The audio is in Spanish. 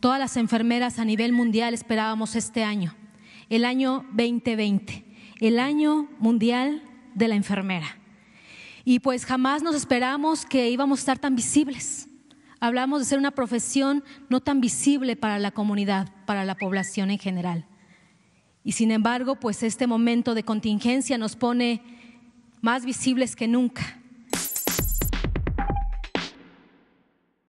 todas las enfermeras a nivel mundial esperábamos este año, el año 2020, el año mundial de la enfermera. Y pues jamás nos esperamos que íbamos a estar tan visibles. Hablamos de ser una profesión no tan visible para la comunidad, para la población en general. Y sin embargo, pues este momento de contingencia nos pone más visibles que nunca.